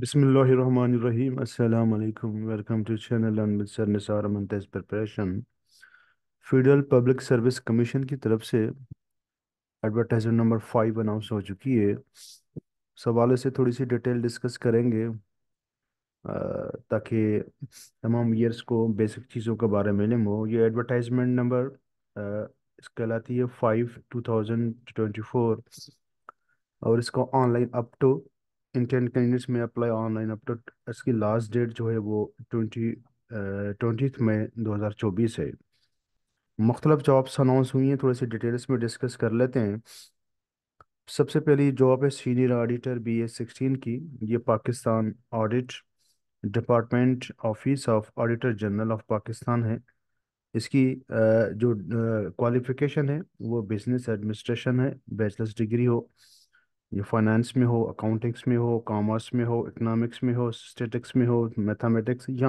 Bismillahirrahmanirrahim. Assalamu alaikum. Welcome to channel on with Sir federal public service commission की तरफ से advertisement number five announce हो चुकी है सवाल से थोड़ी सी डिटेल डिस्कस करेंगे ताकि तमाम ईयर्स को बेसिक चीज़ों के बारे में इलम हो ये एडवर्टाइजमेंट नंबर कहलाती है five two thousand twenty four और इसको online up to intent candidates में अप्लाई ऑनलाइन अप टू इसकी लास्ट डेट जो है वो ट्वेंटी ट्वेंटी मई दो हज़ार चौबीस है मुख्तलिफ जॉब्स अनाउंस हुई हैं थोड़े से डिटेल्स में डिस्कस कर लेते हैं सबसे पहली जॉब है senior auditor B S sixteen की ये Pakistan audit department office of auditor general of Pakistan है इसकी जो क्वालिफिकेशन है वो बिजनेस एडमिनिस्ट्रेशन है बैचलर्स डिग्री हो ये फाइनेंस में हो अकाउंटिंग्स में हो कॉमर्स में हो इकनॉमिक्स में हो स्टेटिक्स में हो मैथमेटिक्स या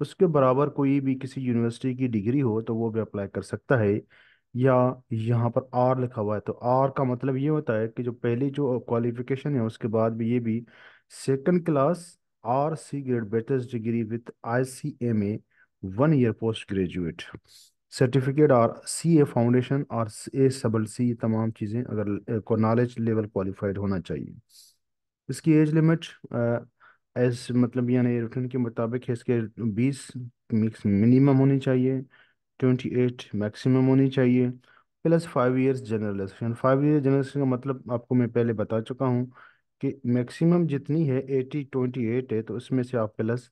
उसके बराबर कोई भी किसी यूनिवर्सिटी की डिग्री हो तो वो भी अप्लाई कर सकता है या यहाँ पर आर लिखा हुआ है तो आर का मतलब ये होता है कि जो पहली जो क्वालिफिकेशन है उसके बाद भी ये भी second class or C grade bachelors degree with I C M A one year post graduate certificate और सी ए फाउंडेशन और ए सबल सी तमाम चीज़ें अगर को नॉलेज लेवल क्वालिफाइड होना चाहिए इसकी एज लिमिट एज मतलब यानी रिटर्न के मुताबिक है इसके बीस मिक्स मिनिमम होनी चाहिए ट्वेंटी एट मैक्सिमम होनी चाहिए plus five years general five year general का मतलब आपको मैं पहले बता चुका हूँ कि मैक्सिमम जितनी है एटी ट्वेंटी एट है तो उसमें से आप प्लस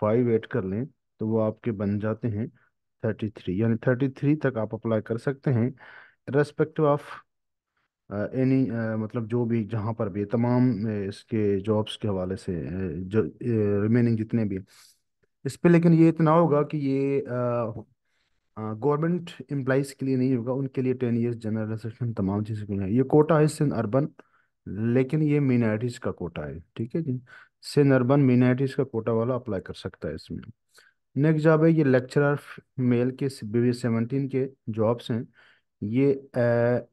फाइव एट कर लें तो वो आपके बन जाते हैं थर्टी थ्री यानी थर्टी थ्री तक आप अप्लाई कर सकते हैं रेस्पेक्टिव ऑफ एनी मतलब जो भी जहां पर भी तमाम इसके जॉब्स के हवाले से जो रिमेनिंग जितने भी इस पर लेकिन ये इतना होगा कि ये गवर्नमेंट एम्प्लाइज़ के लिए नहीं होगा उनके लिए टेन ईयर्स जनरल सेक्शन तमाम चीज़ों के लिए ये कोटा है सिंध अर्बन लेकिन ये मीनाइटीज़ का कोटा है ठीक है जी सिंध अर्बन मीनाइटीज़ का कोटा वाला अप्लाई कर सकता है इसमें नेक्स्ट जॉब है ये लेक्चरर मेल के सेवनटीन के जॉब्स हैं ये आ,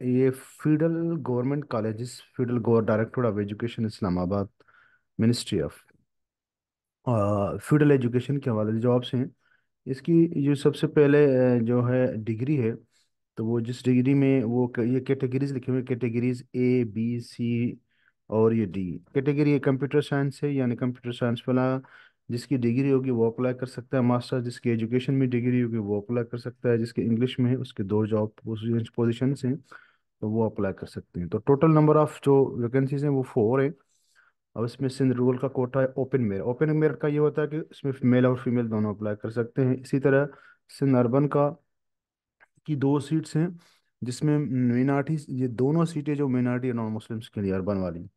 ये फीडल गवर्नमेंट कॉलेज फेडरल गवर् directorate of education Islamabad ministry of federal education के हवाले जॉब्स हैं इसकी जो सबसे पहले जो है डिग्री है तो वो जिस डिग्री में वो ये कैटेगरीज लिखी हुई कैटेगरीज ए बी सी और ये डी कैटेगरी कंप्यूटर साइंस है यानी कंप्यूटर साइंस वाला जिसकी डिग्री होगी वो अप्लाई कर सकता है मास्टर जिसकी एजुकेशन में डिग्री होगी वो अप्लाई कर सकता है जिसके इंग्लिश में है उसके दो जॉब पोजिशन हैं तो वो अप्लाई कर सकते हैं तो टोटल नंबर ऑफ जो वैकेंसीज हैं वो फोर है अब इसमें सिंध रूरल का कोटा है ओपन मेयर ओपन मेयर का ये होता है कि इसमें मेल और फीमेल दोनों अप्लाई कर सकते हैं इसी तरह सिंध अर्बन का की दो सीट्स हैं जिसमें मिनार्टी ये दोनों सीटें जो और नॉन मुस्लिम्स के लिए अर्बन वाली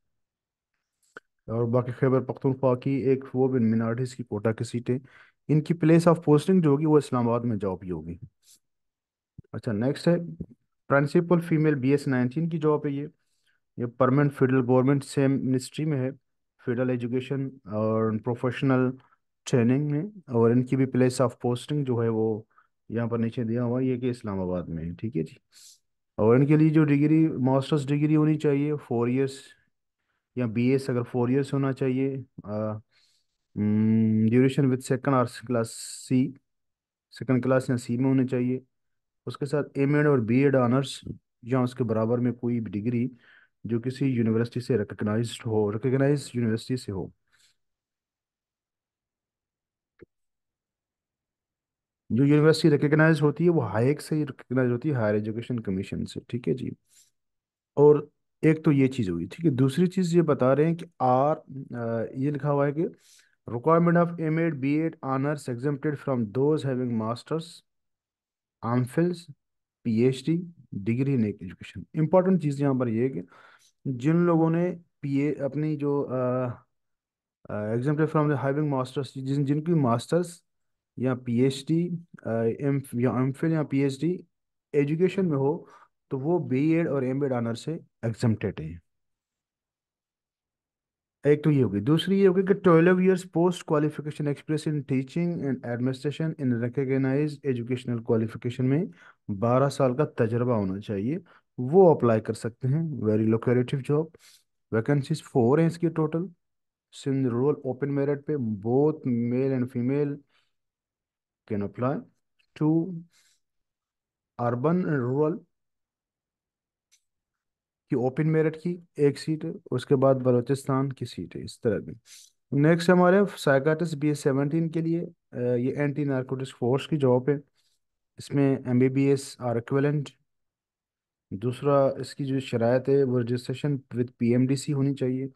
और बाकी खैबर पख्तूनख्वा की एक वो भी मिनार्टीज की कोटा की सीटें इनकी प्लेस ऑफ पोस्टिंग जो होगी वो इस्लामाबाद में जॉब ही होगी अच्छा नेक्स्ट है principal female B S nineteen की जॉब है ये ये permanent federal government same ministry में है फेडरल एजुकेशन और प्रोफेशनल ट्रेनिंग में और इनकी भी प्लेस ऑफ पोस्टिंग जो है वो यहाँ पर नीचे दिया हुआ ये कि इस्लामाबाद में ठीक है जी और इनके लिए जो डिग्री मास्टर्स डिग्री होनी चाहिए फोर इयर्स या बी एस अगर फोर ईयर्स होना चाहिए duration with second arts class C second class या सी में होने चाहिए उसके साथ एम एड और बी एड ऑनर्स या उसके बराबर में कोई भी डिग्री जो किसी यूनिवर्सिटी से रिकगनाइज हो रिकगनाइज यूनिवर्सिटी से हो जो यूनिवर्सिटी रिकगनाइज होती है वो हाइक से ही रिकगनाइज होती है हायर एजुकेशन कमीशन से ठीक है जी और एक तो ये चीज़ होगी ठीक है दूसरी चीज़ ये बता रहे हैं कि आर ये लिखा हुआ है कि requirement of M Ed B Ed honours exempted from those having masters or MPhil PhD degree in education important चीज़ यहाँ पर यह कि जिन लोगों ने पी अपनी जो एग्जाम्पल फ्रॉम द मास्टर्स जिन जिनकी मास्टर्स या पीएचडी एम या एम फिल या पीएचडी एजुकेशन में हो तो वो बी एड और एम एड ऑनर से एग्जम्प्टेड है एक तो ये होगी दूसरी ये होगी कि twelve years post qualification experience in teaching and administration in recognize educational qualification में बारह साल का तजर्बा होना चाहिए वो अप्लाई कर सकते हैं very lucrative job vacancies four हैं इसकी total Sindh rural open merit पे both male and female can apply to urban and rural कि ओपन मेरिट की एक सीट उसके बाद बलोचिस्तान की सीट है इस तरह की नेक्स्ट हमारे साइकाटिस बी एस सेवनटीन के लिए ये एंटी नार्कोटिक्स फोर्स की जॉब है इसमें M B B S or equivalent दूसरा इसकी जो शराय है वो registration with P M D C होनी चाहिए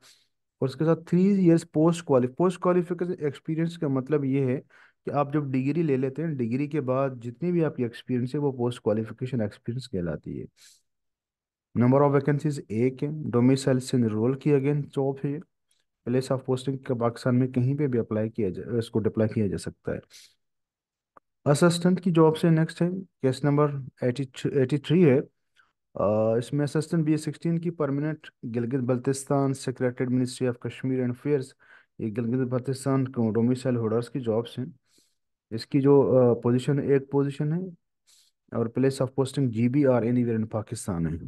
और उसके साथ थ्री ईयर्स पोस्ट क्वालिफ पोस्ट क्वालिफिकेशन एक्सपीरियंस का मतलब ये है कि आप जब डिग्री ले लेते हैं डिग्री के बाद जितनी भी आपकी एक्सपीरियंस है वो पोस्ट क्वालिफिकेशन एक्सपीरियंस कहलाती है नंबर ऑफ वैकेंसीज एक है डोमिसाइल से इनरोल किया गया जॉब है प्लेस ऑफ पोस्टिंग का पाकिस्तान में कहीं पे भी अप्लाई किया जाए इसको अप्लाई किया जा सकता है असिस्टेंट की जॉब से नेक्स्ट है केस नंबर एटी थ्री है आ, इसमें असिस्टेंट बी सिक्सटीन की permanent Gilgit Baltistan secretary ministry of Kashmir and affairs ये गिलगित बल्तिस्तान डोमिसाइल होल्डर्स की जॉब्स हैं इसकी जो पोजिशन एक पोजिशन है और place of posting G B or any in Pakistan है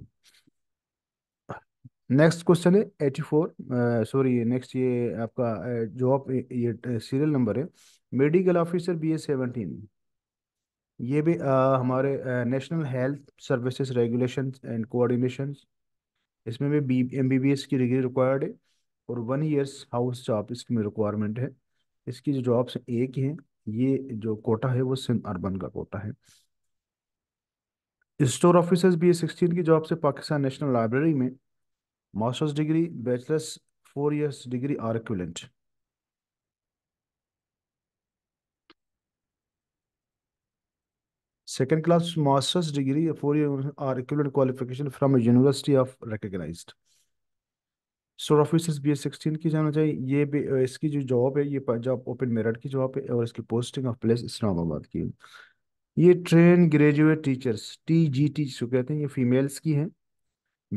नेक्स्ट क्वेश्चन है एटी फोर सॉरी नेक्स्ट ये आपका जॉब ये सीरियल नंबर है medical officer B A seventeen ये भी आ, हमारे national health services regulation and coordination इसमें भी B M B B S की डिग्री रिक्वायर्ड है और वन ईयर्स हाउस जॉब इसकी रिक्वायरमेंट है इसकी जो जॉब्स एक हैं ये जो कोटा है वो सिम अर्बन का कोटा है store officers B A sixteen की जॉब से पाकिस्तान नेशनल लाइब्रेरी में master's degree, bachelor's, four years degree are equivalent. Second class master's degree, four year are equivalent qualification from a university of recognized. सो officers B S sixteen की जाना चाहिए ये भी इसकी जो जॉब है ये पंजाब ओपन मेरठ की जॉब है और इसकी पोस्टिंग ऑफ प्लेस इस्लामाबाद की ये train graduate teachers T G T जिसको कहते हैं ये फीमेल्स की है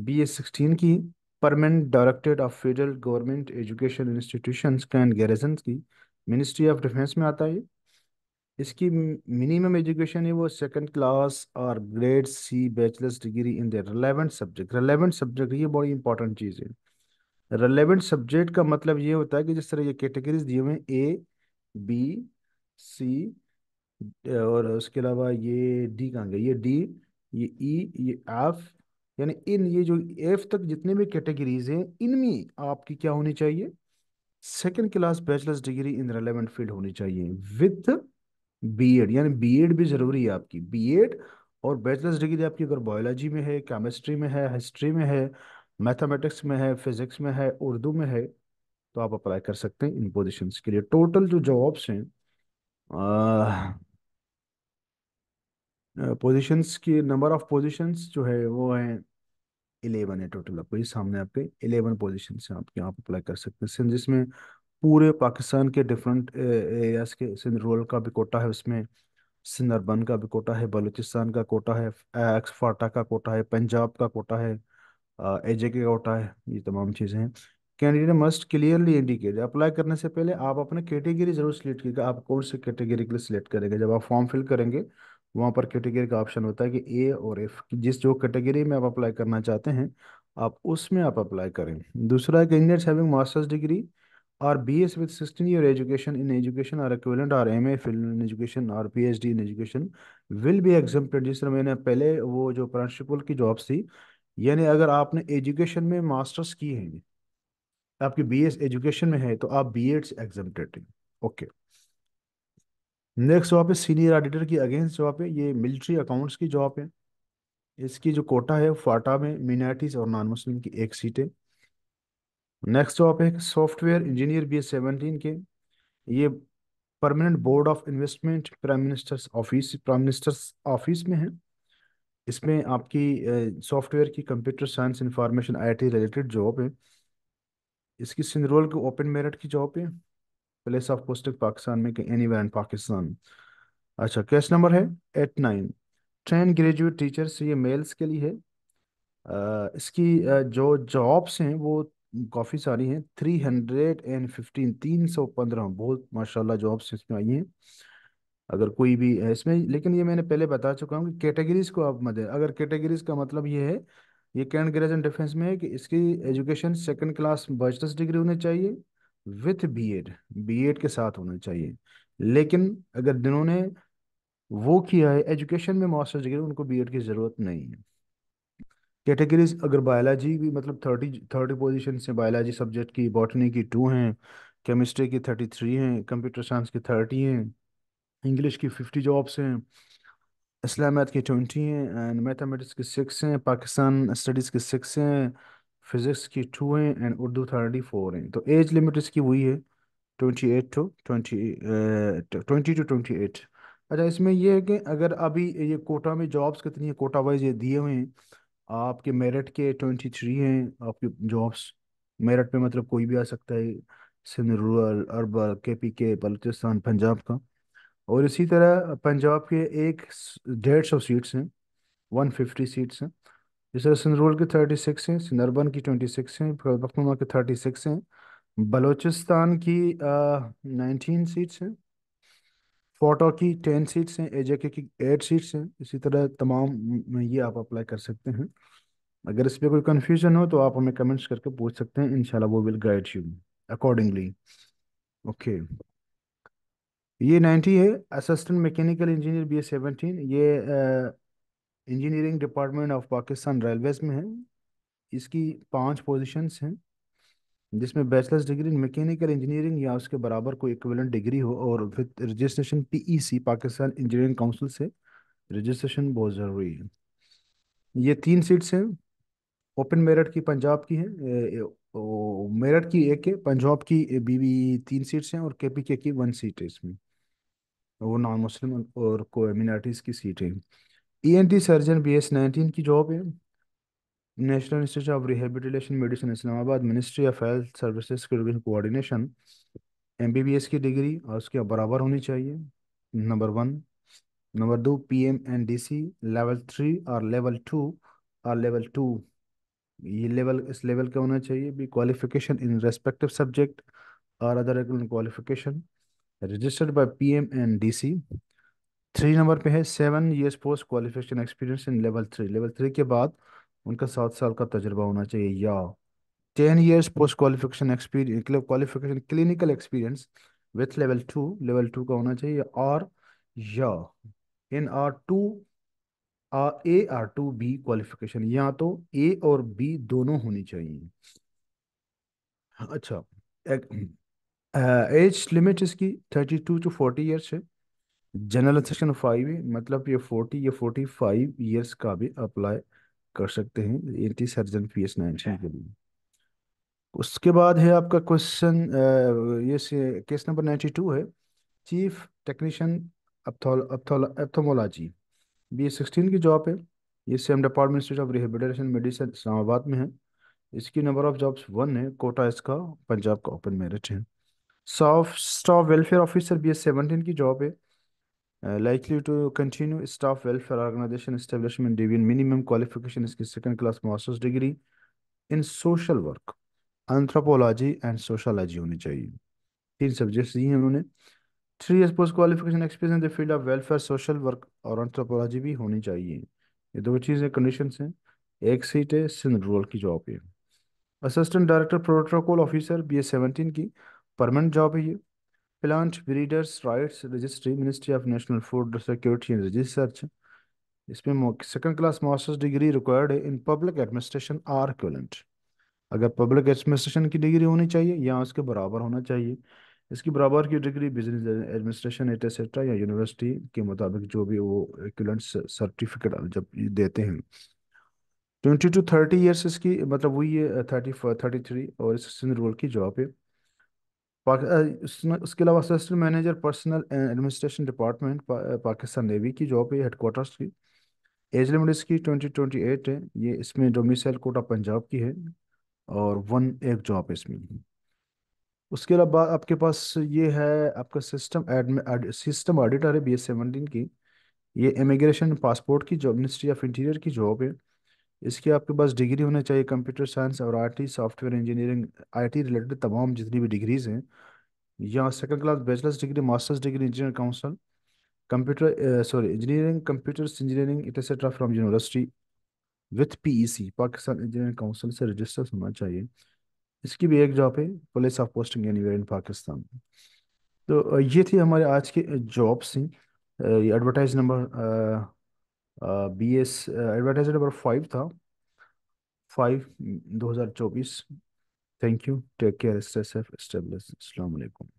बी एस सिक्सटीन की है permanent directorate of federal government education institution and garrison की मिनिस्ट्री ऑफ डिफेंस में आता है इसकी मिनिमम एजुकेशन है वो सेकंड क्लास और grade C bachelors degree in the relevant subject relevant subject ये बड़ी इंपॉर्टेंट चीज़ है रिलेवेंट सब्जेक्ट का मतलब ये होता है कि जिस तरह ये कैटेगरीज दिए हुए ए बी सी और उसके अलावा ये डी कहाँ गए ये डी ये ई e, ये एफ यानी इन ये जो एफ तक जितने भी कैटेगरीज हैं इनमें आपकी क्या होनी चाहिए second class bachelors degree in relevant field होनी चाहिए विथ बीएड यानी बीएड भी ज़रूरी है आपकी बीएड और बैचलर्स डिग्री आपकी अगर बायोलॉजी में है केमिस्ट्री में है हिस्ट्री में है मैथमेटिक्स में है फिजिक्स में है उर्दू में है तो आप अप्लाई कर सकते हैं इन पोजिशन के लिए टोटल जो जॉब्स हैं पोजिशन की नंबर ऑफ पोजिशन जो है वो हैं इलेवन है टोटल आपको ये सामने आपके इलेवन पोजिशन से आप यहाँ पे अप्लाई कर सकते हैं सिंध जिसमें पूरे पाकिस्तान के डिफरेंट एरियाज के सिंध रूरल का भी कोटा है उसमें सिंध अरबन का भी कोटा है बलूचिस्तान का कोटा है एक्स फाटा का कोटा है पंजाब का कोटा है एजे के कोटा है ये तमाम चीज़ें हैं candidate must clearly indicate apply करने से पहले आप अपने कैटेगरी जरूर सिलेक्ट कीजिएगा आप कौन से कैटेगरी के लिए सिलेक्ट करेंगे जब आप फॉर्म फिल करेंगे वहाँ पर कैटेगरी का ऑप्शन होता है कि ए और एफ जिस जो कैटेगरी में आप अप्लाई करना चाहते हैं आप उसमें आप अप्लाई करें दूसरा है कैंडिडेट्स हैविंग मास्टर्स डिग्री और B S with sixteen year education in education और इक्विलेंट और एम ए इन एजुकेशन और P H D in education will be hmm. Example जिस तरह मैंने पहले वो जो प्रिंसिपल की जॉब्स थी यानी अगर आपने एजुकेशन में मास्टर्स की है आपकी बी एस एजुकेशन में है तो आप B Eds exempted okay next job है सीनियर ऑडिटर की अगेंस्ट जॉब है ये मिलिट्री अकाउंट्स की जॉब है इसकी जो कोटा है फाटा में मीनाटीज और नॉन मुस्लिम की एक सीट है नेक्स्ट जॉब है software engineer B S seventeen के ये permanent board of investment prime minister's office prime minister's office में है इसमें आपकी सॉफ्टवेयर की computer science information I related job है इसकी सिंधरोल के ओपन मेरिट की जॉब है प्लेस ऑफ कोस्टल पाकिस्तान में एनी इन पाकिस्तान अच्छा केस नंबर है eight nine train graduate teachers ये मेल्स के लिए है आ, इसकी जो जॉब्स हैं वो काफ़ी सारी हैं थ्री हंड्रेड एंड फिफ्टीन तीन सौ पंद्रह बहुत माशाल्लाह जॉब्स इसमें आई हैं अगर कोई भी है इसमें लेकिन ये मैंने पहले बता चुका हूँ कि कैटेगरीज को आप मत अगर कैटेगरीज का मतलब ये है ये कैंट ग्रेजुएट डिफेंस में है कि इसकी education second class bachelors degree होनी चाहिए विथ बी एड के साथ होना चाहिए लेकिन अगर जिन्होंने वो किया है एजुकेशन में मास्टर्स डिग्री उनको एड की ज़रूरत नहीं है कैटेगरीज अगर बायोलॉजी भी मतलब थर्टी थर्टी पोजिशन से बायोलॉजी सब्जेक्ट की बॉटनी की टू हैं केमिस्ट्री की थर्टी थ्री हैं कंप्यूटर साइंस की थर्टी हैं इंग्लिश की फिफ्टी जॉब्स हैं इस्लाम की ट्वेंटी हैं एंड मैथमेटिक्स की सिक्स हैं पाकिस्तान स्टडीज़ की सिक्स हैं फिज़िक्स की टू हैं एंड उर्दू थर्टी फोर हैं तो एज लिमिट इसकी वही है twenty eight to twenty twenty two twenty eight अच्छा इसमें यह है कि अगर अभी ये कोटा में जॉब्स कितनी है कोटा वाइज ये दिए हुए हैं आपके मेरिट के ट्वेंटी थ्री हैं आपके जॉब्स मेरिट पे मतलब कोई भी आ सकता है Sindh rural urban K P K Balochistan Punjab का और इसी तरह पंजाब के एक डेढ़ सौ सीट्स हैं वन फिफ्टी सीट्स हैं जैसे तरह सिंदरूल के थर्टी सिक्स हैं सिंदरबन की ट्वेंटी सिक्स हैं बखनुमा के थर्टी सिक्स हैं बलोचिस्तान की नाइनटीन सीट्स हैं फोटो की टेन सीट्स हैं एजेके की एट सीट्स हैं इसी तरह तमाम में ये आप अप्लाई कर सकते हैं अगर इस पर कोई कन्फ्यूजन हो तो आप हमें कमेंट्स करके पूछ सकते हैं इनशाला वो will guide you accordingly okay ये नाइन्टी है assistant mechanical engineer B A seventeen ये engineering department of Pakistan railways में है इसकी पांच पोजीशंस हैं जिसमें बैचलर्स डिग्री मैकेनिकल इंजीनियरिंग या उसके बराबर कोई इक्विवेलेंट डिग्री हो और with registration PEC Pakistan engineering council से रजिस्ट्रेशन बहुत ज़रूरी है ये तीन सीट्स हैं ओपन मेरठ की पंजाब की है मेरठ की एक है पंजाब की बीवी e तीन सीट्स हैं और के पी के की वन सीट है इसमें वो नॉन मुस्लिम और को की सीट है ईएनटी सर्जन बीएस 19 की जॉब है national institute of rehabilitation medicine Islamabad ministry of health services coordination MBBS की डिग्री और उसके बराबर होनी चाहिए नंबर वन नंबर दो पीएम एंड लेवल थ्री और लेवल टू और लेवल टू ये लेवल इस लेवल का होना चाहिए भी क्वालिफिकेशन इन रेस्पेक्टिव सब्जेक्ट और other qualification registered by PM and DC three number पे है seven years post qualification experience in level three level three के बाद उनका सात साल का तजर्बा होना चाहिए या ten years post qualification experience qualification clinical experience with level two level two का होना चाहिए और या in R two R A R two B qualification या तो ए और बी दोनों होनी चाहिए अच्छा एज लिमिट इसकी thirty two to forty years है जनरल सेक्शन फाइव मतलब ये फोर्टी या फोर्टी फाइव ईयर्स का भी अप्लाई कर सकते हैं ENT surgeon P S nineteen के लिए उसके बाद है आपका क्वेश्चन ये केस नंबर नाइन्टी टू है chief technician ophthalmology B A sixteen की जॉब है ये same department institute of rehabilitation medicine Islamabad में है इसकी नंबर ऑफ जॉब्स वन है कोटा इसका पंजाब का ओपन मेरिट है soft staff welfare officer B S seventeen की जॉब है likely to continue staff welfare organization establishment degree minimum qualification is second class master's degree in social work anthropology and sociology होनी chahiye teen subjects diye hain unhone three years post qualification experience in the field of welfare social work और anthropology भी होनी चाहिए ये दो चीज़ें condition हैं एक सीट है सिंध रूरल की जॉब है assistant director protocol officer B S seventeen की परमानेंट जॉब है ये plant breeders rights registry ministry of national food security and Research इसमें second class masters degree required है in public administration or equivalent अगर public administration की degree होनी चाहिए या उसके बराबर होना चाहिए इसकी बराबर की degree business administration etcetera या यूनिवर्सिटी के मुताबिक जो भी वो इक्वलेंट सर्टिफिकेट जब देते हैं ट्वेंटी टू थर्टी ईयर्स इसकी मतलब वही है थर्टी थर्टी थ्री और इस रोल की जॉब है उसके अलावा assistant manager personnel administration department Pakistan navy की जॉब है हेडकोर्टर्स की एज लिमिट इसकी ट्वेंटी ट्वेंटी एट है ये इसमें डोमिसाइल कोटा पंजाब की है और वन एक जॉब है इसमें उसके अलावा आपके पास ये है आपका सिस्टम सिस्टम ऑडिटर है बी एस सेवनटीन की ये इमिग्रेशन पासपोर्ट की जॉब मिनिस्ट्री ऑफ इंटीरियर की जॉब है इसकी आपके पास डिग्री होने चाहिए कंप्यूटर साइंस और IT software engineering IT related तमाम जितनी भी डिग्रीज हैं या second class bachelors degree masters degree engineer council computer sorry engineering computers engineering etcetera from university with P Pakistan engineering council से रजिस्टर होना चाहिए इसकी भी एक जॉब है place of posting anywhere in Pakistan तो uh, ये थी हमारे आज के जॉब्स ही advertise number B S advertiser number five था फाइव mm, दो हज़ार चौबीस thank you take care stay safe stable अलैक्म